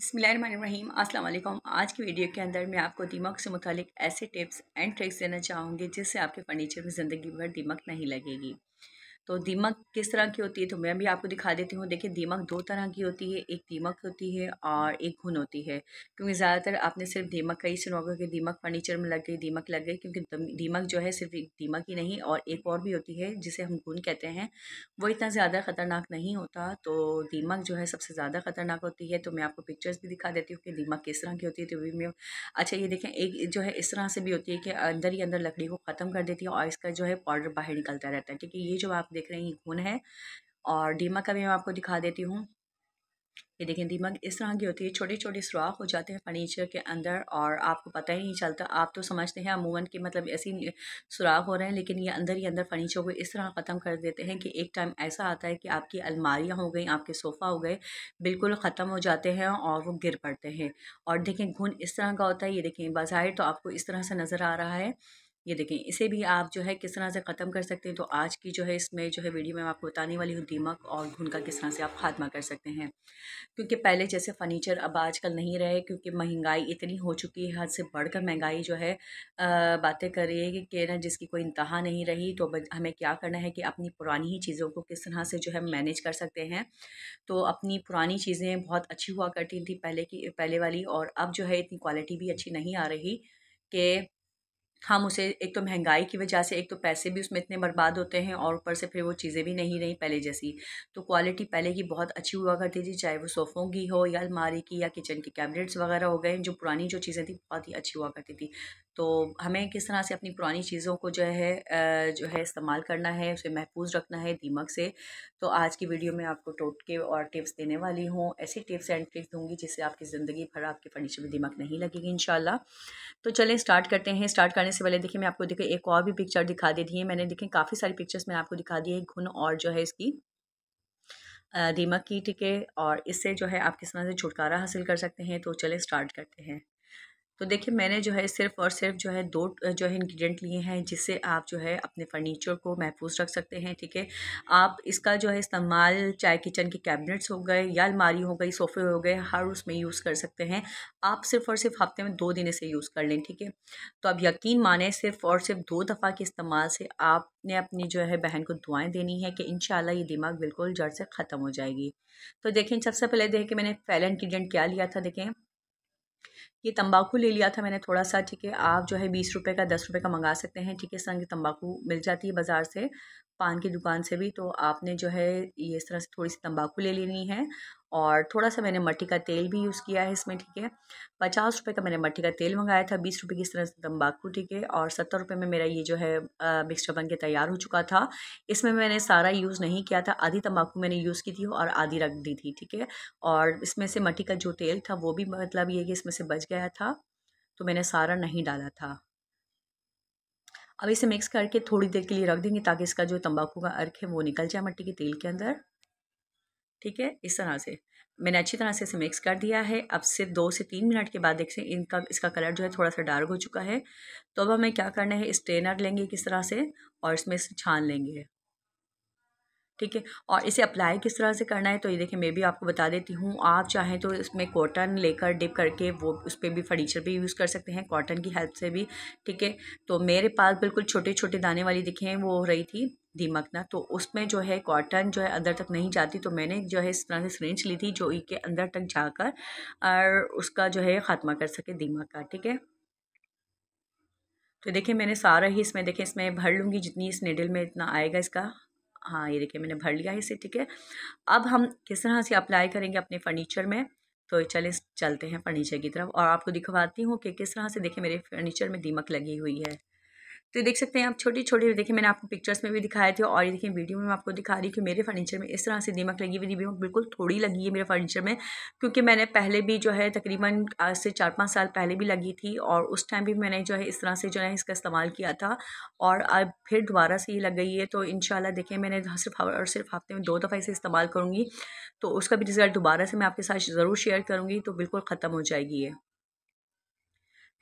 बसमीम अल्लाम आज की वीडियो के अंदर मैं आपको दिमाग से मुतलिक ऐसे टिप्स एंड ट्रिक्स देना चाहूँगी जिससे आपके फर्नीचर में ज़िंदगी भर दिमाग नहीं लगेगी तो दीमक किस तरह की होती है तो मैं भी आपको दिखा देती हूँ देखिए दीमक दो तरह की होती है एक दीमक होती है और एक घुन होती है क्योंकि ज़्यादातर आपने सिर्फ दीमक का ही सुना होगा कि दीमक फर्नीचर में लग गई दीमक लग गई क्योंकि दीमक जो है सिर्फ दीमक ही नहीं और एक और भी होती है जिसे हम घुन कहते हैं वो इतना ज़्यादा ख़तरनाक नहीं होता तो दीमक जो है सबसे ज़्यादा ख़तरनाक होती है तो मैं आपको पिक्चर्स भी दिखा देती हूँ कि दीमक किस तरह की होती है तो भी मैं अच्छा ये देखें एक जो है इस तरह से भी होती है कि अंदर ही अंदर लकड़ी को ख़त्म कर देती है और इसका जो है पाउडर बाहर निकलता रहता है ठीक है ये जो आप देख रहे हैं ये घुन है और दीमक का भी मैं आपको दिखा देती हूँ ये देखें दीमक इस तरह की होती है छोटे छोटे सुराख हो जाते हैं फर्नीचर के अंदर और आपको पता ही नहीं चलता आप तो समझते हैं अमूमन कि मतलब ही सुराख हो रहे हैं लेकिन ये अंदर ही अंदर फर्नीचर को इस तरह ख़त्म कर देते हैं कि एक टाइम ऐसा आता है कि आपकी अलमारियाँ हो गई आपके सोफ़ा हो गए बिल्कुल ख़त्म हो जाते हैं और वो गिर पड़ते हैं और देखें घुन इस तरह का होता है ये देखें बाहर तो आपको इस तरह से नज़र आ रहा है ये देखें इसे भी आप जो है किस तरह से ख़त्म कर सकते हैं तो आज की जो है इसमें जो है वीडियो में मैं आपको बताने वाली हूँ दीमक और घुन का किस तरह से आप खात्मा कर सकते हैं क्योंकि पहले जैसे फ़र्नीचर अब आजकल नहीं रहे क्योंकि महंगाई इतनी हो चुकी है हद से बढ़कर महंगाई जो है बातें कर रही है कि ना जिसकी कोई इंतहा नहीं रही तो हमें क्या करना है कि अपनी पुरानी ही चीज़ों को किस तरह से जो है मैनेज कर सकते हैं तो अपनी पुरानी चीज़ें बहुत अच्छी हुआ करती थी पहले की पहले वाली और अब जो है इतनी क्वालिटी भी अच्छी नहीं आ रही कि हम उसे एक तो महंगाई की वजह से एक तो पैसे भी उसमें इतने बर्बाद होते हैं और ऊपर से फिर वो चीज़ें भी नहीं रही पहले जैसी तो क्वालिटी पहले की बहुत अच्छी हुआ करती थी चाहे वो सोफ़ों की हो या अलमारी की या किचन की कैबिनेट्स वगैरह हो गए जो पुरानी जो चीज़ें थी बहुत ही अच्छी हुआ करती थी तो हमें किस तरह से अपनी पुरानी चीज़ों को जो है जो है इस्तेमाल करना है उसे महफूज रखना है दीमक से तो आज की वीडियो में आपको टोटके और टिप्स देने वाली हूँ ऐसी टिप्स एंड ट्रिक्स दूंगी जिससे आपकी ज़िंदगी भर आपके फर्नीचर में दीमक नहीं लगेगी इन तो चलें स्टार्ट करते हैं स्टार्ट करने से पहले देखिए मैं आपको देखिए एक और भी पिक्चर दिखा देती है मैंने देखें काफ़ी सारी पिक्चर्स मैंने आपको दिखा दी है घुन और जो है इसकी दीमक की टिके और इससे जो है आप किस तरह से छुटकारा हासिल कर सकते हैं तो चले स्टार्ट करते हैं तो देखिए मैंने जो है सिर्फ और सिर्फ जो है दो जो है इंग्रेडिएंट लिए हैं जिससे आप जो है अपने फर्नीचर को महफूज रख सकते हैं ठीक है आप इसका जो है इस्तेमाल चाहे किचन के कैबिनेट्स हो गए या अलमारी हो गई सोफ़े हो गए हर उसमें यूज़ कर सकते हैं आप सिर्फ और सिर्फ हफ्ते में दो दिन इसे यूज़ कर लें ठीक है तो आप यकीन माने सिर्फ और सिर्फ दो दफ़ा के इस्तेमाल से आपने अपनी जो है बहन को दुआएँ देनी है कि इन ये दिमाग बिल्कुल जड़ से ख़त्म हो जाएगी तो देखें सबसे पहले देखें मैंने पहला इंग्रीडियंट क्या लिया था देखें ये तंबाकू ले लिया था मैंने थोड़ा सा ठीक है आप जो है बीस रुपए का दस रुपए का मंगा सकते हैं ठीक है संग तंबाकू मिल जाती है बाज़ार से पान की दुकान से भी तो आपने जो है ये इस तरह से थोड़ी सी तंबाकू ले लेनी है और थोड़ा सा मैंने मट्टी का तेल भी यूज़ किया है इसमें ठीक है पचास रुपये का मैंने मट्टी का तेल मंगाया था बीस रुपये की इस तरह से तम्बाकू ठीक है और सत्तर रुपये में मेरा ये जो है मिक्सचर बन के तैयार हो चुका था इसमें मैंने सारा यूज़ नहीं किया था आधी तम्बाकू मैंने यूज़ की थी और आधी रख दी थी ठीक है और इसमें से मट्टी का जो तेल था वो भी मतलब ये कि इसमें से बच गया था तो मैंने सारा नहीं डाला था अब इसे मिक्स करके थोड़ी देर के लिए रख देंगे ताकि इसका जो तंबाकू का अर्क है वो निकल जाए मट्टी के तेल के अंदर ठीक है इस तरह से मैंने अच्छी तरह से इसे मिक्स कर दिया है अब सिर्फ दो से तीन मिनट के बाद देखें इनका इसका कलर जो है थोड़ा सा डार्क हो चुका है तो अब हमें क्या करना है स्ट्रेनर लेंगे किस तरह से और इसमें इसे छान लेंगे ठीक है और इसे अप्लाई किस तरह से करना है तो ये देखें मैं भी आपको बता देती हूँ आप चाहें तो इसमें कॉटन लेकर डिप करके वो उस पर भी फर्नीचर भी यूज़ कर सकते हैं कॉटन की हेल्प से भी ठीक है तो मेरे पास बिल्कुल छोटे छोटे दाने वाली दिखें वो हो रही थी दीमक ना तो उसमें जो है कॉटन जो है अंदर तक नहीं जाती तो मैंने जो है इस तरह से सरेंच ली थी जो के अंदर तक जाकर और उसका जो है ख़ात्मा कर सके दीमक का ठीक है तो देखिए मैंने सारा ही इसमें देखिए इसमें भर लूँगी जितनी इस नेडल में इतना आएगा इसका हाँ ये देखिए मैंने भर लिया इसे ठीक है अब हम किस तरह से अप्लाई करेंगे अपने फर्नीचर में तो चले चलते हैं फर्नीचर की तरफ और आपको दिखवाती हूँ कि किस तरह से देखिए मेरे फर्नीचर में दीमक लगी हुई है तो देख सकते हैं आप छोटी छोटी देखिए मैंने आपको पिक्चर्स में भी दिखाए थे और ये देखिए वीडियो में आपको दिखा रही कि मेरे फर्नीचर में इस तरह से दीमक लगी हुई दीमक बिल्कुल थोड़ी लगी है मेरे फर्नीचर में क्योंकि मैंने पहले भी जो है तकरीबन आज से चार पाँच साल पहले भी लगी थी और उस टाइम भी मैंने जो है इस तरह से जो है इसका इस्तेमाल किया था और अब फिर दोबारा से ये लग गई है तो इन देखें मैंने हाँ, सिर्फ और सिर्फ हफ्ते में दो दफ़ा इसे इस्तेमाल करूँगी तो उसका भी रिज़ल्ट दोबारा से मैं आपके साथ ज़रूर शेयर करूँगी तो बिल्कुल ख़त्म हो जाएगी ये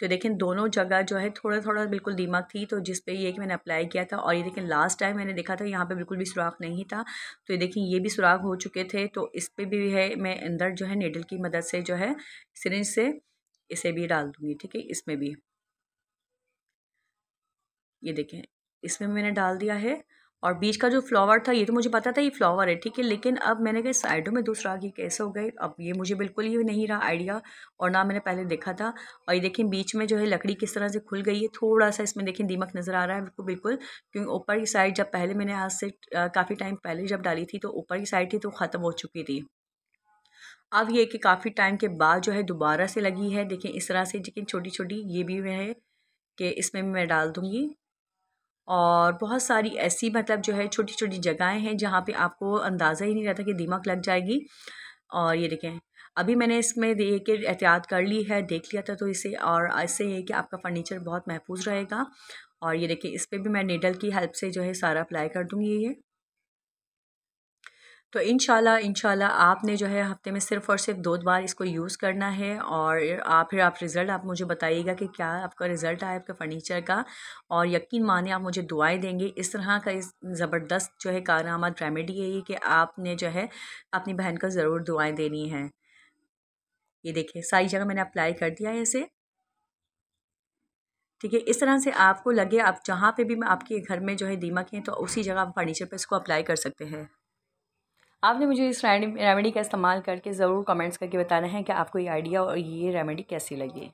तो देखें दोनों जगह जो है थोड़ा थोड़ा बिल्कुल दिमाग थी तो जिस पे ये कि मैंने अप्लाई किया था और ये देखें लास्ट टाइम मैंने देखा था यहाँ पे बिल्कुल भी सुराख नहीं था तो ये देखें ये भी सुराख हो चुके थे तो इस पर भी है मैं अंदर जो है नेडल की मदद से जो है सिरिंज से इसे भी डाल दूँगी ठीक है इसमें भी ये देखें इसमें मैंने डाल दिया है और बीच का जो फ्लावर था ये तो मुझे पता था ये फ्लावर है ठीक है लेकिन अब मैंने कहा साइडों में दूसरा आगे कैसे हो गए अब ये मुझे बिल्कुल ही नहीं रहा आइडिया और ना मैंने पहले देखा था और ये देखें बीच में जो है लकड़ी किस तरह से खुल गई है थोड़ा सा इसमें देखें दीमक नज़र आ रहा है बिल्कुल बिल्कुल क्योंकि ऊपर की साइड जब पहले मैंने आज से काफ़ी टाइम पहले जब डाली थी तो ऊपर की साइड थी तो ख़त्म हो चुकी थी अब ये कि काफ़ी टाइम के बाद जो है दोबारा से लगी है देखें इस तरह से लेकिन छोटी छोटी ये भी है कि इसमें मैं डाल दूँगी और बहुत सारी ऐसी मतलब जो है छोटी छोटी जगहें हैं जहाँ पे आपको अंदाज़ा ही नहीं रहता कि दिमाग लग जाएगी और ये देखें अभी मैंने इसमें देख एहतियात कर ली है देख लिया था तो इसे और ऐसे ये कि आपका फर्नीचर बहुत महफूज रहेगा और ये देखें इस पर भी मैं नीडल की हेल्प से जो है सारा अप्लाई कर दूँगी ये तो इन शाला आपने जो है हफ्ते में सिर्फ और सिर्फ दो बार इसको यूज़ करना है और आप फिर आप रिज़ल्ट आप मुझे बताइएगा कि क्या आपका रिज़ल्ट आया आपके फ़र्नीचर का और यकीन माने आप मुझे दुआएं देंगे इस तरह का इस ज़बरदस्त जो है कारआमद रेमेडी है ये कि आपने जो है अपनी बहन को ज़रूर दुआएँ देनी हैं ये देखिए सारी जगह मैंने अप्लाई कर दिया है इसे ठीक है इस तरह से आपको लगे आप जहाँ पे भी आपके घर में जो है दीमक हैं तो उसी जगह आप फर्नीचर पे इसको अप्लाई कर सकते हैं आपने मुझे इस रेमेडी का इस्तेमाल करके ज़रूर कमेंट्स करके बताना है कि आपको ये आइडिया और ये रेमेडी कैसी लगी